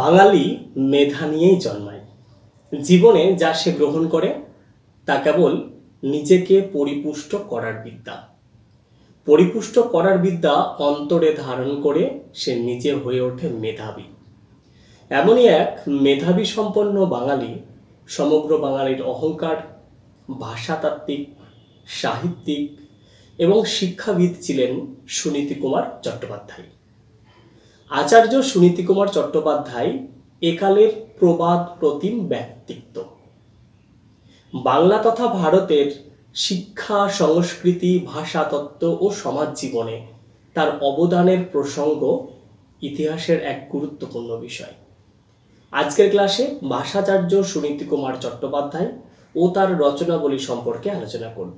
বাঙালি মেধা নিয়েই জন্মায় জীবনে যা সে গ্রহণ করে তা কেবল নিজেকে পরিপুষ্ট করার বিদ্যা পরিপুষ্ট করার বিদ্যা অন্তরে ধারণ করে সে নিজে হয়ে ওঠে মেধাবী এমনই এক মেধাবী সম্পন্ন বাঙালি সমগ্র বাঙালির অহংকার ভাষাতাত্ত্বিক সাহিত্যিক এবং শিক্ষাবিদ ছিলেন সুনীতি কুমার চট্টোপাধ্যায় আচার্য সুনীতিকুমার চট্টোপাধ্যায় একালের প্রবাদ প্রতিম ব্যক্তিত্ব বাংলা তথা ভারতের শিক্ষা সংস্কৃতি ভাষাতত্ত্ব ও সমাজ জীবনে তার অবদানের প্রসঙ্গ ইতিহাসের এক গুরুত্বপূর্ণ বিষয় আজকের ক্লাসে ভাষাচার্য সুনীতি কুমার চট্টোপাধ্যায় ও তার রচনাবলী সম্পর্কে আলোচনা করব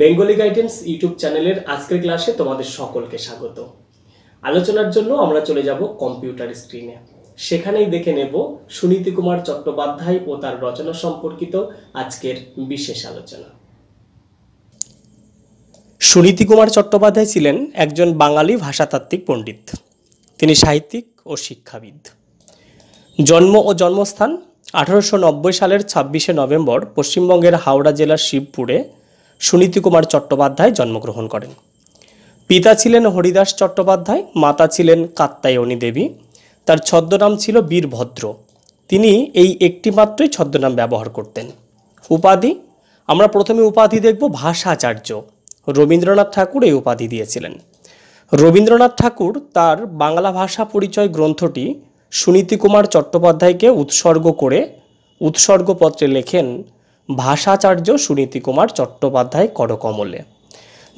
বেঙ্গলি গাইডেন্স ইউটিউব চ্যানেলের আজকের ক্লাসে তোমাদের সকলকে স্বাগত আলোচনার জন্য আমরা চলে যাব কম্পিউটার স্ক্রিনে সেখানেই দেখে নেব সুনীতি কুমার চট্টোপাধ্যায় ও তার রচনা সম্পর্কিত আজকের বিশেষ আলোচনা সুনীতি কুমার চট্টোপাধ্যায় ছিলেন একজন বাঙালি ভাষাতাত্ত্বিক পণ্ডিত তিনি সাহিত্যিক ও শিক্ষাবিদ জন্ম ও জন্মস্থান আঠারোশো সালের ছাব্বিশে নভেম্বর পশ্চিমবঙ্গের হাওড়া জেলার শিবপুরে সুনীতি কুমার চট্টোপাধ্যায় জন্মগ্রহণ করেন পিতা ছিলেন হরিদাস চট্টোপাধ্যায় মাতা ছিলেন কাত্তায়নী দেবী তার ছদ্মনাম ছিল বীরভদ্র তিনি এই একটি মাত্রই ছদ্মনাম ব্যবহার করতেন উপাধি আমরা প্রথমে উপাধি দেখব ভাষাচার্য রবীন্দ্রনাথ ঠাকুর এই উপাধি দিয়েছিলেন রবীন্দ্রনাথ ঠাকুর তার বাংলা ভাষা পরিচয় গ্রন্থটি সুনীতি কুমার চট্টোপাধ্যায়কে উৎসর্গ করে উৎসর্গপত্রে লেখেন ভাষাচার্য সুনীতি কুমার চট্টোপাধ্যায় করকমলে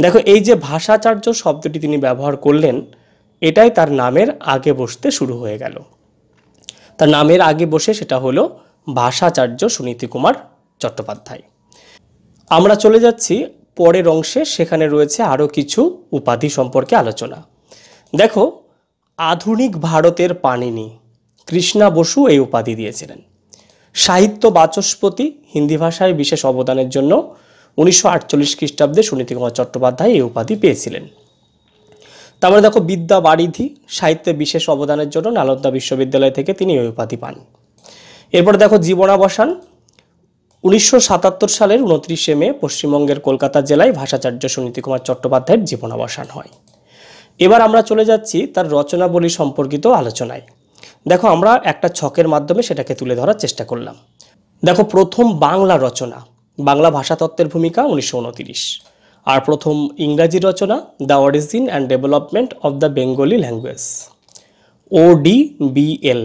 দেখো এই যে ভাষাচার্য শব্দটি তিনি ব্যবহার করলেন এটাই তার নামের আগে বসতে শুরু হয়ে গেল তার নামের আগে বসে সেটা হলো ভাষাচার্য সুনীতি কুমার চট্টোপাধ্যায় আমরা চলে যাচ্ছি পরের অংশে সেখানে রয়েছে আরও কিছু উপাধি সম্পর্কে আলোচনা দেখো আধুনিক ভারতের পানিনি কৃষ্ণা বসু এই উপাধি দিয়েছিলেন সাহিত্য বাচস্পতি হিন্দি ভাষায় বিশেষ অবদানের জন্য উনিশশো খ্রিস্টাব্দে সুনীতিকুমার চট্টোপাধ্যায় এই উপাধি পেয়েছিলেন তারপরে দেখো বিদ্যা বারিধি সাহিত্যে বিশেষ অবদানের জন্য নালন্দা বিশ্ববিদ্যালয় থেকে তিনি এই উপাধি পান এরপরে দেখো জীবনাবসান উনিশশো সালের উনত্রিশে মে পশ্চিমবঙ্গের কলকাতা জেলায় ভাষাচার্য সুনীতিকুমার চট্টোপাধ্যায়ের জীবনাবসান হয় এবার আমরা চলে যাচ্ছি তার রচনাবলী সম্পর্কিত আলোচনায় দেখো আমরা একটা ছকের মাধ্যমে সেটাকে তুলে ধরার চেষ্টা করলাম দেখো প্রথম বাংলা রচনা বাংলা ভাষাতত্ত্বের ভূমিকা উনিশশো আর প্রথম ইংরাজি রচনা the origin and development of the Bengali language O D BL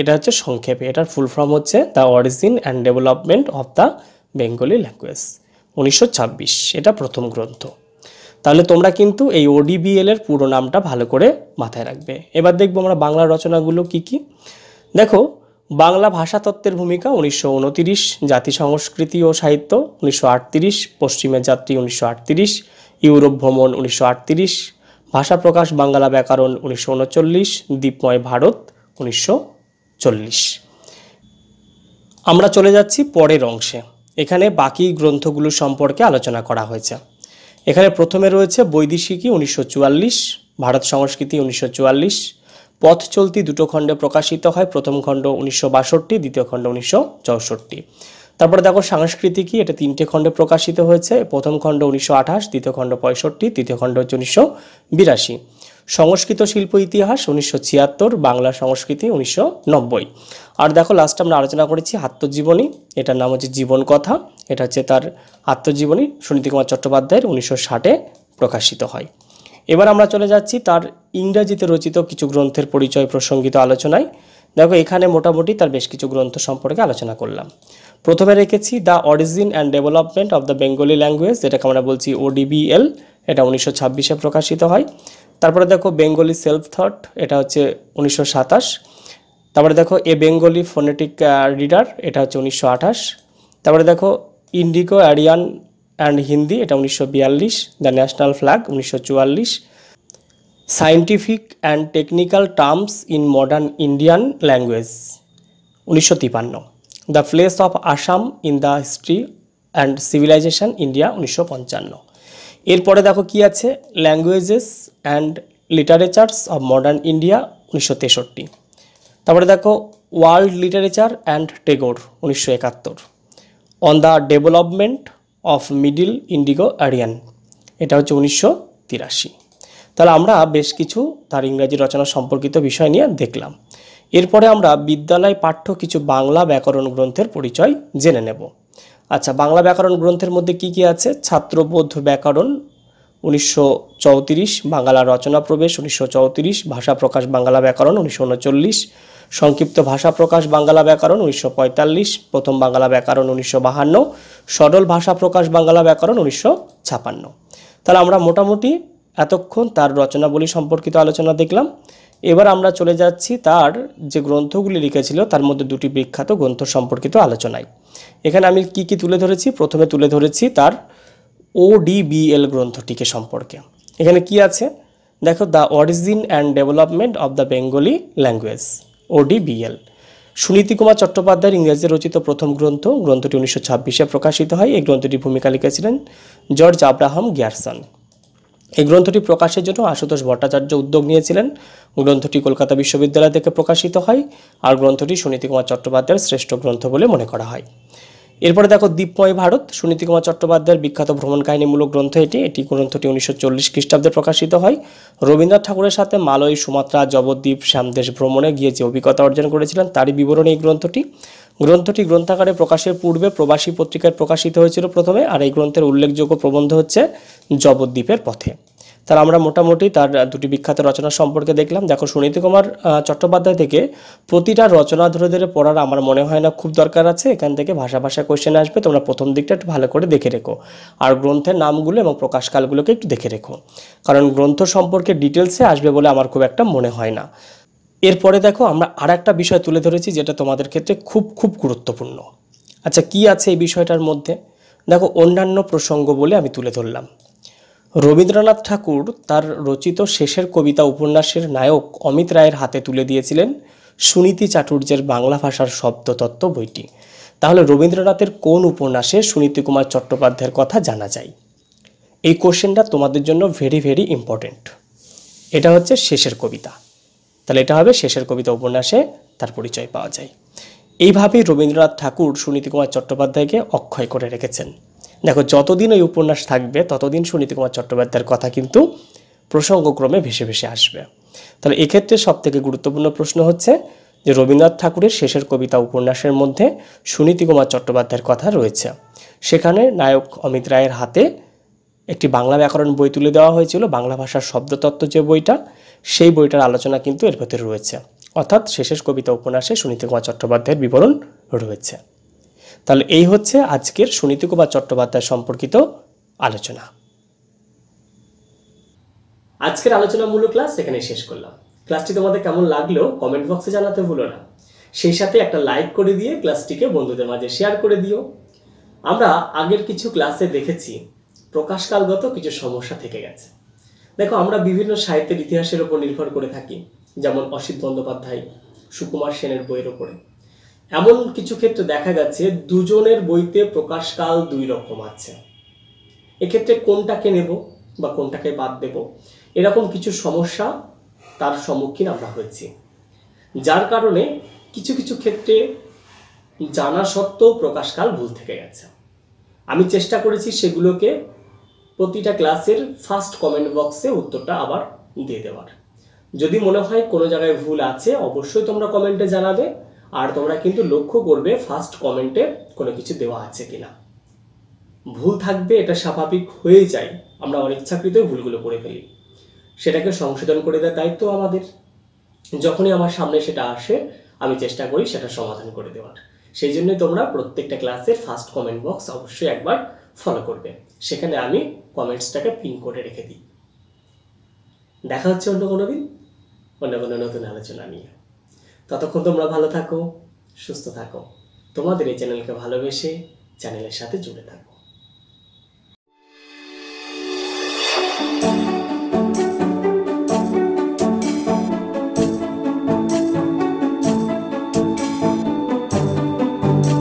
এটা হচ্ছে সংক্ষেপে এটার ফুল ফর্ম হচ্ছে the origin and development of the Bengali language উনিশশো এটা প্রথম গ্রন্থ তাহলে তোমরা কিন্তু এই ওডিবিএল এর পুরো নামটা ভালো করে মাথায় রাখবে এবার দেখবো আমরা বাংলা রচনাগুলো কি কি দেখো বাংলা ভাষাতত্ত্বের ভূমিকা উনিশশো উনতিরিশ জাতি সংস্কৃতি ও সাহিত্য উনিশশো আটতিরিশ পশ্চিমের যাত্রী উনিশশো আটতিরিশ ইউরোপ ভ্রমণ উনিশশো আটতিরিশ ভাষা প্রকাশ বাংলা ব্যাকরণ উনিশশো উনচল্লিশ দীপময় ভারত উনিশশো চল্লিশ আমরা চলে যাচ্ছি পরের অংশে এখানে বাকি গ্রন্থগুলো সম্পর্কে আলোচনা করা হয়েছে এখানে প্রথমে রয়েছে বৈদেশিকী উনিশশো চুয়াল্লিশ ভারত সংস্কৃতি উনিশশো চুয়াল্লিশ পথ চলতি দুটো খণ্ডে প্রকাশিত হয় প্রথম খণ্ড উনিশশো বাষট্টি দ্বিতীয় খণ্ড উনিশশো চৌষট্টি তারপরে দেখো সাংস্কৃতিকই এটা তিনটে খণ্ডে প্রকাশিত হয়েছে প্রথম খণ্ড উনিশশো আঠাশ দ্বিতীয় খণ্ড পঁয়ষট্টি তৃতীয় খণ্ড হচ্ছে উনিশশো বিরাশি সংস্কৃত শিল্প ইতিহাস উনিশশো ছিয়াত্তর বাংলা সংস্কৃতি উনিশশো নব্বই আর দেখো লাস্ট আমরা আলোচনা করেছি আত্মজীবনী এটার নাম হচ্ছে জীবন কথা এটা হচ্ছে তার আত্মজীবনী সুনীতি কুমার চট্টোপাধ্যায়ের উনিশশো ষাটে প্রকাশিত হয় এবার আমরা চলে যাচ্ছি তার ইংরাজিতে রচিত কিছু গ্রন্থের পরিচয় প্রসঙ্গিত আলোচনায় দেখো এখানে মোটামুটি তার বেশ কিছু গ্রন্থ সম্পর্কে আলোচনা করলাম প্রথমে রেখেছি the origin and development of the Bengali language যেটাকে আমরা বলছি ওডিবিএল এটা উনিশশো ছাব্বিশে প্রকাশিত হয় তারপরে দেখো বেঙ্গলি সেলফ থট এটা হচ্ছে উনিশশো সাতাশ তারপরে দেখো এ বেঙ্গলি ফোনেটিক রিডার এটা হচ্ছে উনিশশো আঠাশ তারপরে দেখো ইন্ডিকো অ্যারিয়ান অ্যান্ড হিন্দি এটা উনিশশো বিয়াল্লিশ দ্য ন্যাশনাল ফ্ল্যাগ উনিশশো চুয়াল্লিশ scientific and technical terms in modern Indian language উনিশশো তিপান্ন the place of Assam in the history and civilisation India উনিশশো পঞ্চান্ন এরপরে দেখো কি আছে languages and literatures of modern India উনিশশো তেষট্টি তারপরে দেখো ওয়ার্ল্ড লিটারেচার অ্যান্ড টেগোর উনিশশো একাত্তর on the development of middle Indigo Aryan এটা হচ্ছে উনিশশো তিরাশি তাহলে আমরা বেশ কিছু তার ইংরাজি রচনা সম্পর্কিত বিষয় নিয়ে দেখলাম এরপরে আমরা বিদ্যালয় পাঠ্য কিছু বাংলা ব্যাকরণ গ্রন্থের পরিচয় জেনে নেব আচ্ছা বাংলা ব্যাকরণ গ্রন্থের মধ্যে কি কি আছে ছাত্রবোধ ব্যাকরণ উনিশশো বাংলা রচনা প্রবেশ উনিশশো চৌত্রিশ ভাষা প্রকাশ বাংলা ব্যাকরণ উনিশশো উনচল্লিশ সংক্ষিপ্ত ভাষা প্রকাশ বাংলা ব্যাকরণ উনিশশো পঁয়তাল্লিশ প্রথম বাংলা ব্যাকরণ উনিশশো বাহান্ন সরল ভাষা প্রকাশ বাংলা ব্যাকরণ উনিশশো ছাপান্ন তাহলে আমরা মোটামুটি এতক্ষণ তার রচনাবলী সম্পর্কিত আলোচনা দেখলাম এবার আমরা চলে যাচ্ছি তার যে গ্রন্থগুলি লিখেছিল তার মধ্যে দুটি বিখ্যাত গ্রন্থ সম্পর্কিত আলোচনায় এখানে আমি কি কি তুলে ধরেছি প্রথমে তুলে ধরেছি তার ওডিবিএল গ্রন্থটিকে সম্পর্কে এখানে কি আছে দেখো the origin and development of the Bengali language ODBL Suniti Kumar চট্টোপাধ্যায়ের ইংরেজি রচিত প্রথম গ্রন্থ গ্রন্থটি উনিশশো ছাব্বিশে প্রকাশিত হয় এই গ্রন্থটির ভূমিকা লিখেছিলেন জর্জ আব্রাহাম গ্যারসন এই গ্রন্থটি প্রকাশের জন্য আশুতোষ ভট্টাচার্য উদ্যোগ নিয়েছিলেন গ্রন্থটি কলকাতা বিশ্ববিদ্যালয় থেকে প্রকাশিত হয় আর গ্রন্থটি সুনীতি কুমার চট্টোপাধ্যায়ের শ্রেষ্ঠ গ্রন্থ বলে মনে করা হয় এরপরে দেখো দীপময় ভারত সুনীতি কুমার চট্টোপাধ্যায়ের বিখ্যাত ভ্রমণ কাহিনীমূলক গ্রন্থ এটি এটি গ্রন্থটি উনিশশো চল্লিশ খ্রিস্টাব্দে প্রকাশিত হয় রবীন্দ্রনাথ ঠাকুরের সাথে মালয় সুমাত্রা জবদ্বীপ শ্যামদেশ ভ্রমণে গিয়ে যে অভিজ্ঞতা অর্জন করেছিলেন তারই বিবরণী এই গ্রন্থটি গ্রন্থটি গ্রন্থাকারে প্রকাশের পূর্বে প্রবাসী পত্রিকায় প্রকাশিত হয়েছিল প্রথমে আর এই গ্রন্থের উল্লেখযোগ্য প্রবন্ধ হচ্ছে জবদ্বীপের পথে তাহলে আমরা মোটামুটি তার দুটি বিখ্যাত রচনা সম্পর্কে দেখলাম দেখো সুনীতি কুমার চট্টোপাধ্যায় থেকে প্রতিটা রচনা ধরে ধরে পড়ার আমার মনে হয় না খুব দরকার আছে এখান থেকে ভাষা ভাষা কোয়েশ্চেন আসবে তোমরা প্রথম দিকটা একটু ভালো করে দেখে রেখো আর গ্রন্থের নামগুলো এবং প্রকাশকালগুলোকে একটু দেখে রেখো কারণ গ্রন্থ সম্পর্কে ডিটেলসে আসবে বলে আমার খুব একটা মনে হয় না এরপরে দেখো আমরা আর একটা বিষয় তুলে ধরেছি যেটা তোমাদের ক্ষেত্রে খুব খুব গুরুত্বপূর্ণ আচ্ছা কি আছে এই বিষয়টার মধ্যে দেখো অন্যান্য প্রসঙ্গ বলে আমি তুলে ধরলাম রবীন্দ্রনাথ ঠাকুর তার রচিত শেষের কবিতা উপন্যাসের নায়ক অমিত রায়ের হাতে তুলে দিয়েছিলেন সুনীতি চাটুর্যের বাংলা ভাষার শব্দতত্ত্ব বইটি তাহলে রবীন্দ্রনাথের কোন উপন্যাসে সুনীতি কুমার চট্টোপাধ্যায়ের কথা জানা যায় এই কোশ্চেনটা তোমাদের জন্য ভেরি ভেরি ইম্পর্টেন্ট এটা হচ্ছে শেষের কবিতা তাহলে এটা হবে শেষের কবিতা উপন্যাসে তার পরিচয় পাওয়া যায় এইভাবেই রবীন্দ্রনাথ ঠাকুর সুনীতি কুমার চট্টোপাধ্যায়কে অক্ষয় করে রেখেছেন দেখো যতদিন ওই উপন্যাস থাকবে ততদিন সুনীতি কুমার চট্টোপাধ্যায়ের কথা কিন্তু প্রসঙ্গক্রমে ভেসে ভেসে আসবে তাহলে এক্ষেত্রে সবথেকে গুরুত্বপূর্ণ প্রশ্ন হচ্ছে যে রবীন্দ্রনাথ ঠাকুরের শেষের কবিতা উপন্যাসের মধ্যে সুনীতি কুমার চট্টোপাধ্যায়ের কথা রয়েছে সেখানে নায়ক অমিত রায়ের হাতে একটি বাংলা ব্যাকরণ বই তুলে দেওয়া হয়েছিল বাংলা ভাষার শব্দতত্ত্ব যে বইটা সেই বইটার আলোচনা কিন্তু এর ভেতরে রয়েছে অর্থাৎ শেষের কবিতা উপন্যাসে সুনীতি কুমার চট্টোপাধ্যায়ের বিবরণ রয়েছে তাহলে এই হচ্ছে আজকের সুনীতি কুমার চট্টোপাধ্যায় সম্পর্কিত আলোচনা আজকের আলোচনামূলক ক্লাস এখানে শেষ করলাম ক্লাসটি তোমাদের কেমন লাগলো কমেন্ট বক্সে জানাতে ভুলো না সেই সাথে একটা লাইক করে দিয়ে ক্লাসটিকে বন্ধুদের মাঝে শেয়ার করে দিও আমরা আগের কিছু ক্লাসে দেখেছি প্রকাশকালগত কিছু সমস্যা থেকে গেছে দেখো আমরা বিভিন্ন সাহিত্যের ইতিহাসের উপর নির্ভর করে থাকি যেমন অসিত বন্দ্যোপাধ্যায় সুকুমার সেনের বইয়ের ওপরে এমন কিছু ক্ষেত্রে দেখা গেছে দুজনের বইতে প্রকাশকাল দুই রকম আছে এক্ষেত্রে কোনটাকে নেব বা কোনটাকে বাদ দেব এরকম কিছু সমস্যা তার সম্মুখীন আমরা হয়েছি যার কারণে কিছু কিছু ক্ষেত্রে জানা সত্ত্বেও প্রকাশকাল ভুল থেকে গেছে আমি চেষ্টা করেছি সেগুলোকে প্রতিটা ক্লাসের ফার্স্ট কমেন্ট বক্সে উত্তরটা আবার দিয়ে দেওয়ার যদি মনে হয় কোনো জায়গায় ভুল আছে অবশ্যই তোমরা কমেন্টে জানাবে আর তোমরা কিন্তু লক্ষ্য করবে ফার্স্ট কমেন্টে কোনো কিছু দেওয়া আছে কিনা ভুল থাকবে এটা স্বাভাবিক হয়ে যায় আমরা অনিচ্ছাকৃতই ভুলগুলো করে ফেলি সেটাকে সংশোধন করে দেওয়ার দায়িত্ব আমাদের যখনই আমার সামনে সেটা আসে আমি চেষ্টা করি সেটা সমাধান করে দেওয়ার সেই জন্যই তোমরা প্রত্যেকটা ক্লাসের ফার্স্ট কমেন্ট বক্স অবশ্যই একবার ফলো করবে সেখানে আমি কমেন্টসটাকে পিন করে রেখে দিই দেখা হচ্ছে অন্য কোনো দিন অন্য কোনো নতুন আলোচনা নিয়ে ততক্ষণ তোমরা ভালো থাকো সুস্থ থাকো তোমাদের এই চ্যানেলকে ভালোবেসে চ্যানেলের সাথে জুড়ে থাকো